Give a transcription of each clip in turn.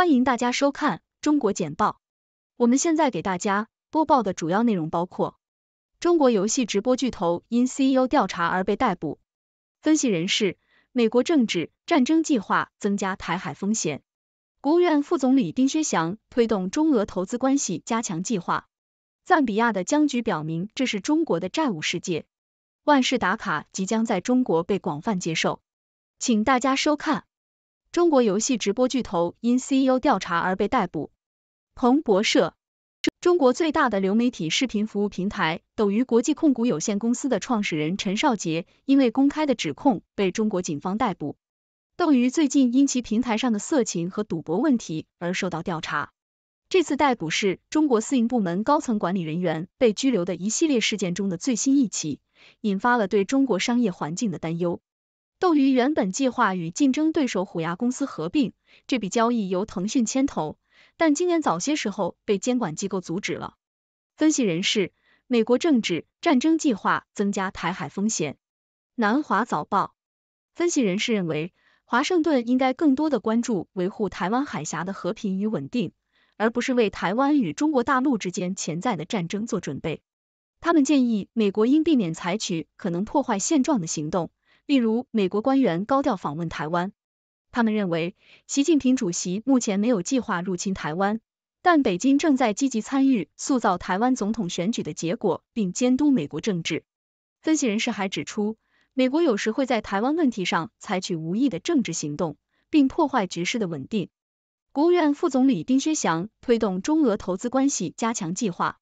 欢迎大家收看中国简报。我们现在给大家播报的主要内容包括：中国游戏直播巨头因 CEO 调查而被逮捕；分析人士：美国政治战争计划增加台海风险；国务院副总理丁薛祥推动中俄投资关系加强计划；赞比亚的僵局表明这是中国的债务世界；万事打卡即将在中国被广泛接受。请大家收看。中国游戏直播巨头因 CEO 调查而被逮捕。彭博社，中国最大的流媒体视频服务平台斗鱼国际控股有限公司的创始人陈少杰，因为公开的指控被中国警方逮捕。斗鱼最近因其平台上的色情和赌博问题而受到调查。这次逮捕是中国私营部门高层管理人员被拘留的一系列事件中的最新一起，引发了对中国商业环境的担忧。斗鱼原本计划与竞争对手虎牙公司合并，这笔交易由腾讯牵头，但今年早些时候被监管机构阻止了。分析人士，美国政治战争计划增加台海风险。南华早报分析人士认为，华盛顿应该更多的关注维护台湾海峡的和平与稳定，而不是为台湾与中国大陆之间潜在的战争做准备。他们建议美国应避免采取可能破坏现状的行动。例如，美国官员高调访问台湾，他们认为习近平主席目前没有计划入侵台湾，但北京正在积极参与塑造台湾总统选举的结果，并监督美国政治。分析人士还指出，美国有时会在台湾问题上采取无意的政治行动，并破坏局势的稳定。国务院副总理丁薛祥推动中俄投资关系加强计划。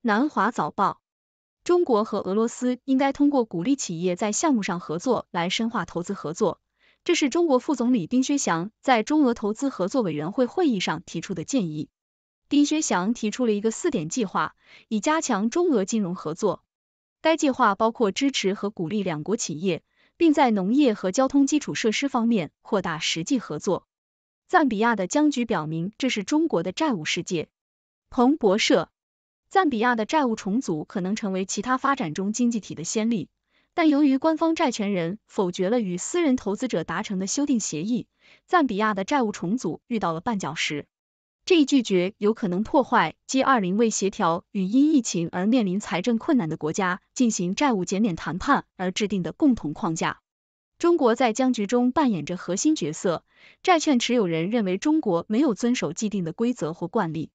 南华早报。中国和俄罗斯应该通过鼓励企业在项目上合作，来深化投资合作。这是中国副总理丁薛祥在中俄投资合作委员会会议上提出的建议。丁薛祥提出了一个四点计划，以加强中俄金融合作。该计划包括支持和鼓励两国企业，并在农业和交通基础设施方面扩大实际合作。赞比亚的僵局表明，这是中国的债务世界。彭博社。赞比亚的债务重组可能成为其他发展中经济体的先例，但由于官方债权人否决了与私人投资者达成的修订协议，赞比亚的债务重组遇到了绊脚石。这一拒绝有可能破坏 G20 为协调与因疫情而面临财政困难的国家进行债务减免谈判而制定的共同框架。中国在僵局中扮演着核心角色，债券持有人认为中国没有遵守既定的规则或惯例。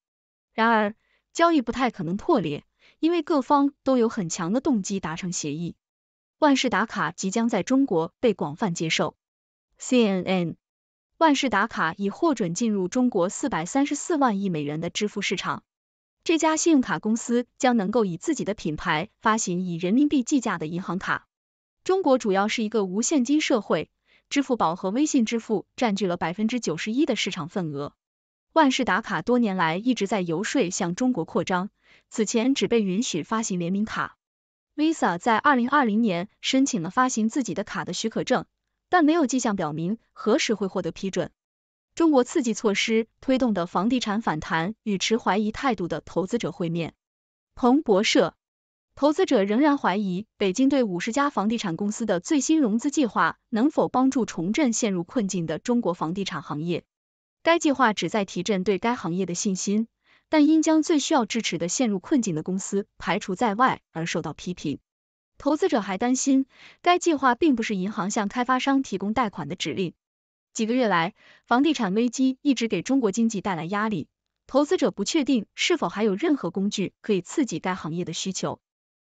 然而，交易不太可能破裂，因为各方都有很强的动机达成协议。万事达卡即将在中国被广泛接受。CNN，万事达卡已获准进入中国四百三十四万亿美元的支付市场。这家信用卡公司将能够以自己的品牌发行以人民币计价的银行卡。中国主要是一个无现金社会，支付宝和微信支付占据了百分之九十一的市场份额。万事达卡多年来一直在游说向中国扩张，此前只被允许发行联名卡。Visa 在二零二零年申请了发行自己的卡的许可证，但没有迹象表明何时会获得批准。中国刺激措施推动的房地产反弹与持怀疑态度的投资者会面。彭博社投资者仍然怀疑北京对五十家房地产公司的最新融资计划能否帮助重振陷入困境的中国房地产行业。该计划旨在提振对该行业的信心，但因将最需要支持的陷入困境的公司排除在外而受到批评。投资者还担心，该计划并不是银行向开发商提供贷款的指令。几个月来，房地产危机一直给中国经济带来压力。投资者不确定是否还有任何工具可以刺激该行业的需求。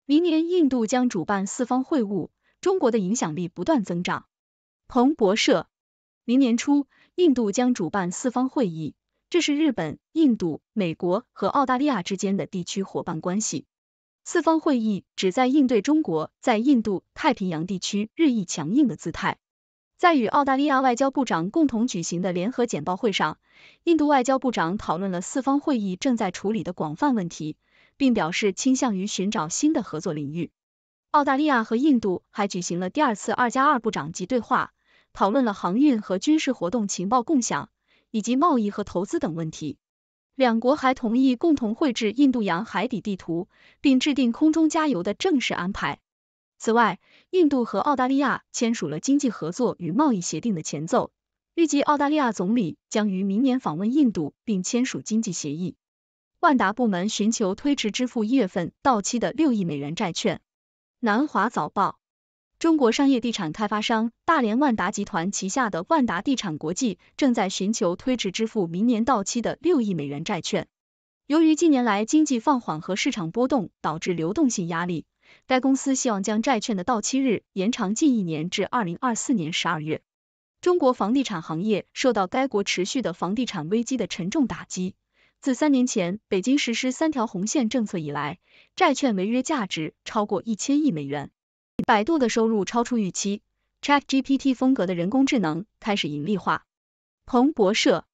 明年印度将主办四方会晤，中国的影响力不断增长。彭博社，明年初。印度将主办四方会议，这是日本、印度、美国和澳大利亚之间的地区伙伴关系。四方会议旨在应对中国在印度太平洋地区日益强硬的姿态。在与澳大利亚外交部长共同举行的联合简报会上，印度外交部长讨论了四方会议正在处理的广泛问题，并表示倾向于寻找新的合作领域。澳大利亚和印度还举行了第二次“二加二”部长级对话。讨论了航运和军事活动情报共享，以及贸易和投资等问题。两国还同意共同绘制印度洋海底地图，并制定空中加油的正式安排。此外，印度和澳大利亚签署了经济合作与贸易协定的前奏，预计澳大利亚总理将于明年访问印度并签署经济协议。万达部门寻求推迟支付一月份到期的六亿美元债券。南华早报。中国商业地产开发商大连万达集团旗下的万达地产国际正在寻求推迟支付明年到期的六亿美元债券。由于近年来经济放缓和市场波动导致流动性压力，该公司希望将债券的到期日延长近一年至二零二四年十二月。中国房地产行业受到该国持续的房地产危机的沉重打击。自三年前北京实施三条红线政策以来，债券违约价值超过一千亿美元。百度的收入超出预期，ChatGPT 风格的人工智能开始盈利化。彭博社，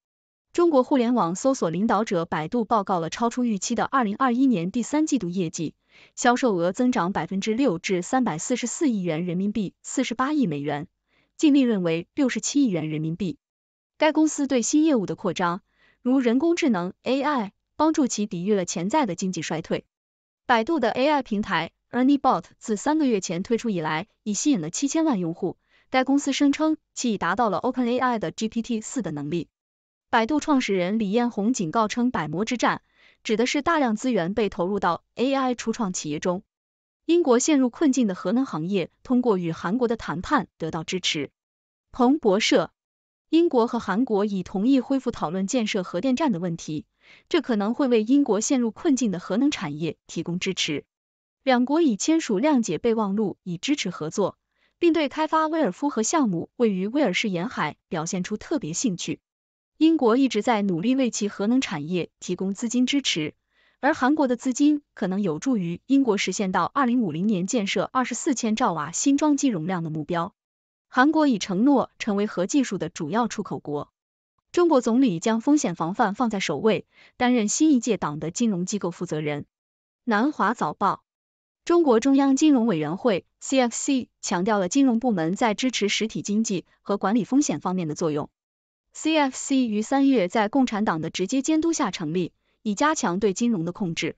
中国互联网搜索领导者百度报告了超出预期的2021年第三季度业绩，销售额增长百分之六至344亿元人民币，48亿美元，净利润为67亿元人民币。该公司对新业务的扩张，如人工智能 AI，帮助其抵御了潜在的经济衰退。百度的 AI 平台。Erniebot 自三个月前推出以来，已吸引了七千万用户。该公司声称其已达到了 OpenAI 的 GPT 四的能力。百度创始人李彦宏警告称，百魔之战指的是大量资源被投入到 AI 初创企业中。英国陷入困境的核能行业通过与韩国的谈判得到支持。彭博社，英国和韩国已同意恢复讨论建设核电站的问题，这可能会为英国陷入困境的核能产业提供支持。两国已签署谅解备忘录，以支持合作，并对开发威尔夫核项目位于威尔士沿海表现出特别兴趣。英国一直在努力为其核能产业提供资金支持，而韩国的资金可能有助于英国实现到二零五零年建设二十四千兆瓦新装机容量的目标。韩国已承诺成为核技术的主要出口国。中国总理将风险防范放在首位，担任新一届党的金融机构负责人。南华早报。中国中央金融委员会 （CFC） 强调了金融部门在支持实体经济和管理风险方面的作用。CFC 于三月在共产党的直接监督下成立，以加强对金融的控制。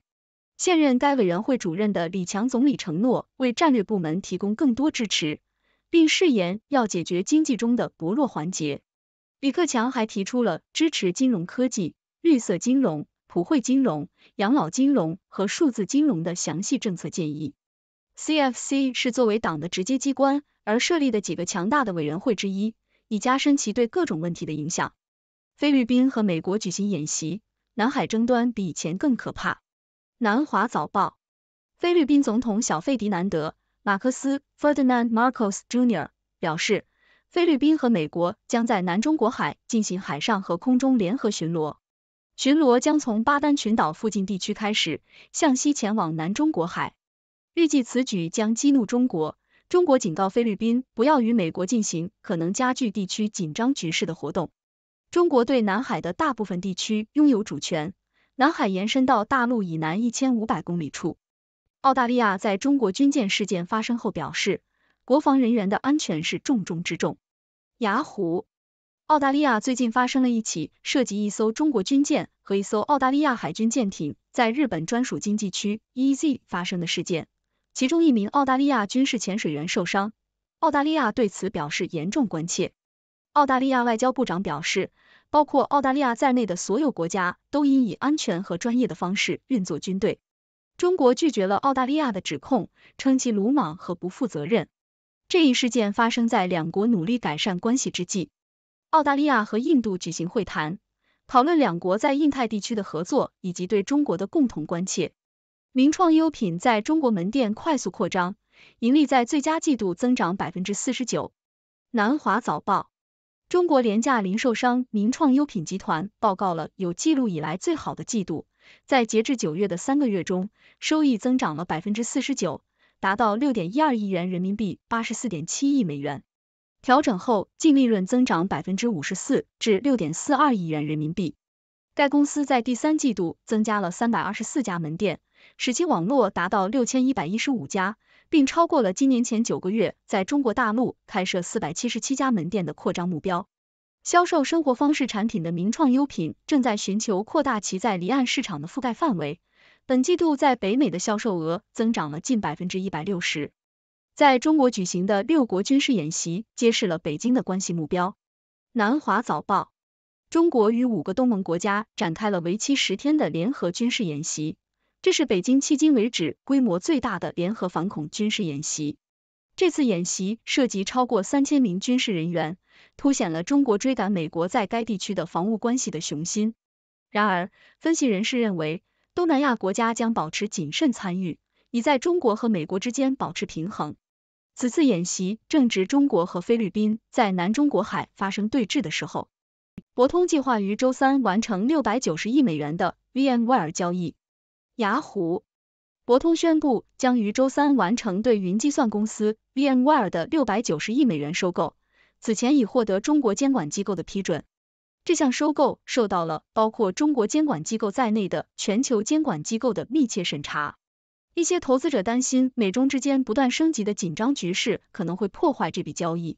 现任该委员会主任的李强总理承诺为战略部门提供更多支持，并誓言要解决经济中的薄弱环节。李克强还提出了支持金融科技、绿色金融。普惠金融、养老金融和数字金融的详细政策建议。CFC 是作为党的直接机关而设立的几个强大的委员会之一，以加深其对各种问题的影响。菲律宾和美国举行演习，南海争端比以前更可怕。南华早报，菲律宾总统小费迪南德·马克思 Ferdinand Marcos Jr. 表示，菲律宾和美国将在南中国海进行海上和空中联合巡逻。巡逻将从巴丹群岛附近地区开始，向西前往南中国海。预计此举将激怒中国。中国警告菲律宾不要与美国进行可能加剧地区紧张局势的活动。中国对南海的大部分地区拥有主权。南海延伸到大陆以南一千五百公里处。澳大利亚在中国军舰事件发生后表示，国防人员的安全是重中之重。雅虎。澳大利亚最近发生了一起涉及一艘中国军舰和一艘澳大利亚海军舰艇在日本专属经济区 e z 发生的事件，其中一名澳大利亚军事潜水员受伤。澳大利亚对此表示严重关切。澳大利亚外交部长表示，包括澳大利亚在内的所有国家都应以安全和专业的方式运作军队。中国拒绝了澳大利亚的指控，称其鲁莽和不负责任。这一事件发生在两国努力改善关系之际。澳大利亚和印度举行会谈，讨论两国在印太地区的合作以及对中国的共同关切。名创优品在中国门店快速扩张，盈利在最佳季度增长百分之四十九。南华早报：中国廉价零售商名创优品集团报告了有记录以来最好的季度，在截至九月的三个月中，收益增长了百分之四十九，达到六点一二亿元人民币，八十四点七亿美元。调整后净利润增长百分之五十四至六点四二亿元人民币。该公司在第三季度增加了三百二十四家门店，使其网络达到六千一百一十五家，并超过了今年前九个月在中国大陆开设四百七十七家门店的扩张目标。销售生活方式产品的名创优品正在寻求扩大其在离岸市场的覆盖范围。本季度在北美的销售额增长了近百分之一百六十。在中国举行的六国军事演习揭示了北京的关系目标。南华早报：中国与五个东盟国家展开了为期十天的联合军事演习，这是北京迄今为止规模最大的联合反恐军事演习。这次演习涉及超过三千名军事人员，凸显了中国追赶美国在该地区的防务关系的雄心。然而，分析人士认为，东南亚国家将保持谨慎参与，以在中国和美国之间保持平衡。此次演习正值中国和菲律宾在南中国海发生对峙的时候。博通计划于周三完成六百九十亿美元的 VMware 交易。雅虎、博通宣布将于周三完成对云计算公司 VMware 的六百九十亿美元收购，此前已获得中国监管机构的批准。这项收购受到了包括中国监管机构在内的全球监管机构的密切审查。一些投资者担心，美中之间不断升级的紧张局势可能会破坏这笔交易。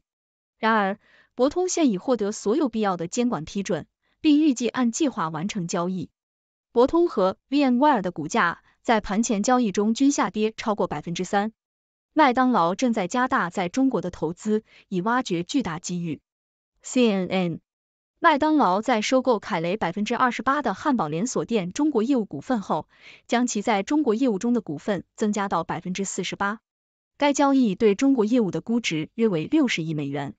然而，博通现已获得所有必要的监管批准，并预计按计划完成交易。博通和 VMware 的股价在盘前交易中均下跌超过百分之三。麦当劳正在加大在中国的投资，以挖掘巨大机遇。CNN。麦当劳在收购凯雷百分之二十八的汉堡连锁店中国业务股份后，将其在中国业务中的股份增加到百分之四十八。该交易对中国业务的估值约为六十亿美元。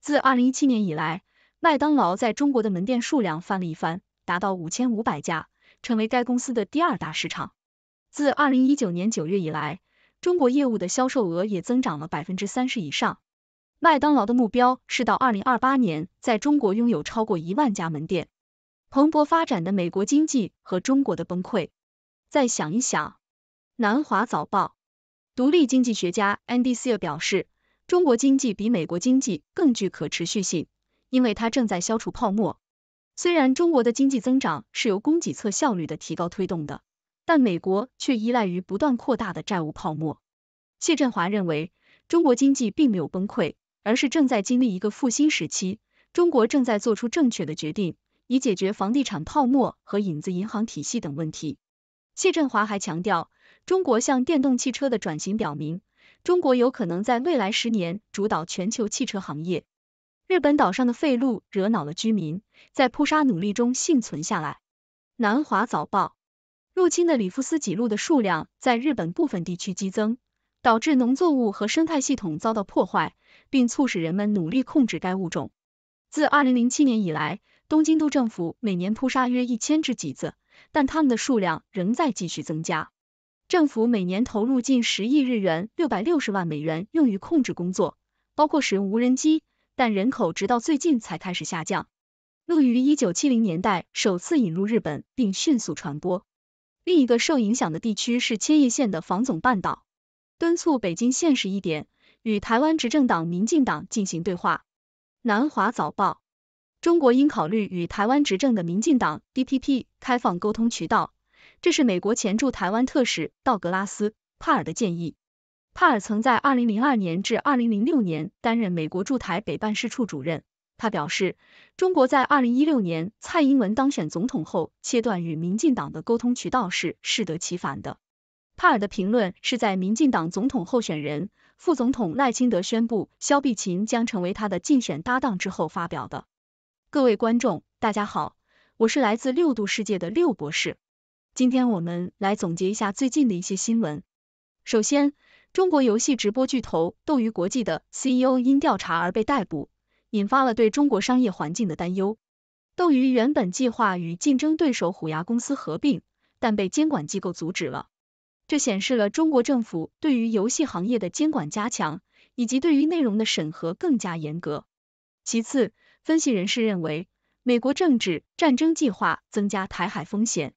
自二零一七年以来，麦当劳在中国的门店数量翻了一番，达到五千五百家，成为该公司的第二大市场。自二零一九年九月以来，中国业务的销售额也增长了百分之三十以上。麦当劳的目标是到二零二八年在中国拥有超过一万家门店。蓬勃发展的美国经济和中国的崩溃，再想一想，《南华早报》独立经济学家 N. D. C. 表示，中国经济比美国经济更具可持续性，因为它正在消除泡沫。虽然中国的经济增长是由供给侧效率的提高推动的，但美国却依赖于不断扩大的债务泡沫。谢振华认为，中国经济并没有崩溃。而是正在经历一个复兴时期，中国正在做出正确的决定，以解决房地产泡沫和影子银行体系等问题。谢振华还强调，中国向电动汽车的转型表明，中国有可能在未来十年主导全球汽车行业。日本岛上的废路惹恼了居民，在扑杀努力中幸存下来。南华早报，入侵的里夫斯几路的数量在日本部分地区激增，导致农作物和生态系统遭到破坏。并促使人们努力控制该物种。自2007年以来，东京都政府每年扑杀约一千只麂子，但它们的数量仍在继续增加。政府每年投入近十亿日元（六百六十万美元）用于控制工作，包括使用无人机，但人口直到最近才开始下降。鹿于1970年代首次引入日本，并迅速传播。另一个受影响的地区是千叶县的房总半岛。敦促北京现实一点。与台湾执政党民进党进行对话。南华早报：中国应考虑与台湾执政的民进党 （DPP） 开放沟通渠道，这是美国前驻台湾特使道格拉斯·帕尔的建议。帕尔曾在2002年至2006年担任美国驻台北办事处主任。他表示，中国在2016年蔡英文当选总统后切断与民进党的沟通渠道是适得其反的。帕尔的评论是在民进党总统候选人。副总统赖清德宣布萧碧琴将成为他的竞选搭档之后发表的。各位观众，大家好，我是来自六度世界的六博士。今天我们来总结一下最近的一些新闻。首先，中国游戏直播巨头斗鱼国际的 CEO 因调查而被逮捕，引发了对中国商业环境的担忧。斗鱼原本计划与竞争对手虎牙公司合并，但被监管机构阻止了。这显示了中国政府对于游戏行业的监管加强，以及对于内容的审核更加严格。其次，分析人士认为，美国政治战争计划增加台海风险。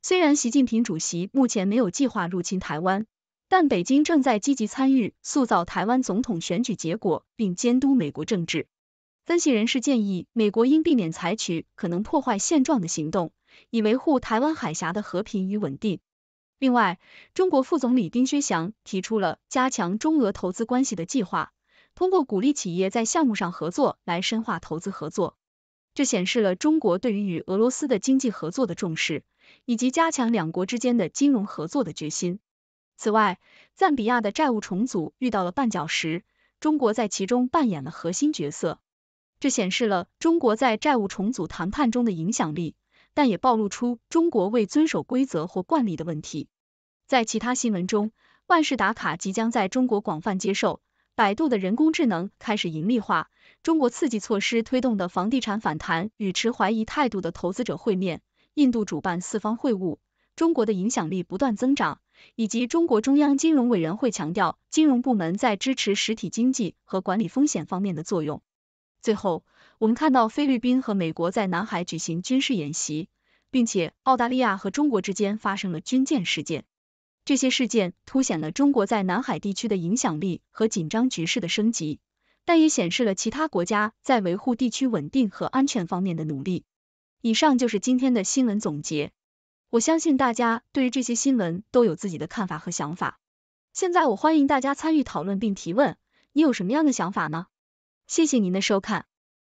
虽然习近平主席目前没有计划入侵台湾，但北京正在积极参与塑造台湾总统选举结果，并监督美国政治。分析人士建议，美国应避免采取可能破坏现状的行动，以维护台湾海峡的和平与稳定。另外，中国副总理丁薛祥提出了加强中俄投资关系的计划，通过鼓励企业在项目上合作来深化投资合作。这显示了中国对于与俄罗斯的经济合作的重视，以及加强两国之间的金融合作的决心。此外，赞比亚的债务重组遇到了绊脚石，中国在其中扮演了核心角色，这显示了中国在债务重组谈判中的影响力。但也暴露出中国未遵守规则或惯例的问题。在其他新闻中，万事达卡即将在中国广泛接受；百度的人工智能开始盈利化；中国刺激措施推动的房地产反弹与持怀疑态度的投资者会面；印度主办四方会晤；中国的影响力不断增长；以及中国中央金融委员会强调金融部门在支持实体经济和管理风险方面的作用。最后。我们看到菲律宾和美国在南海举行军事演习，并且澳大利亚和中国之间发生了军舰事件。这些事件凸显了中国在南海地区的影响力和紧张局势的升级，但也显示了其他国家在维护地区稳定和安全方面的努力。以上就是今天的新闻总结。我相信大家对于这些新闻都有自己的看法和想法。现在我欢迎大家参与讨论并提问，你有什么样的想法呢？谢谢您的收看。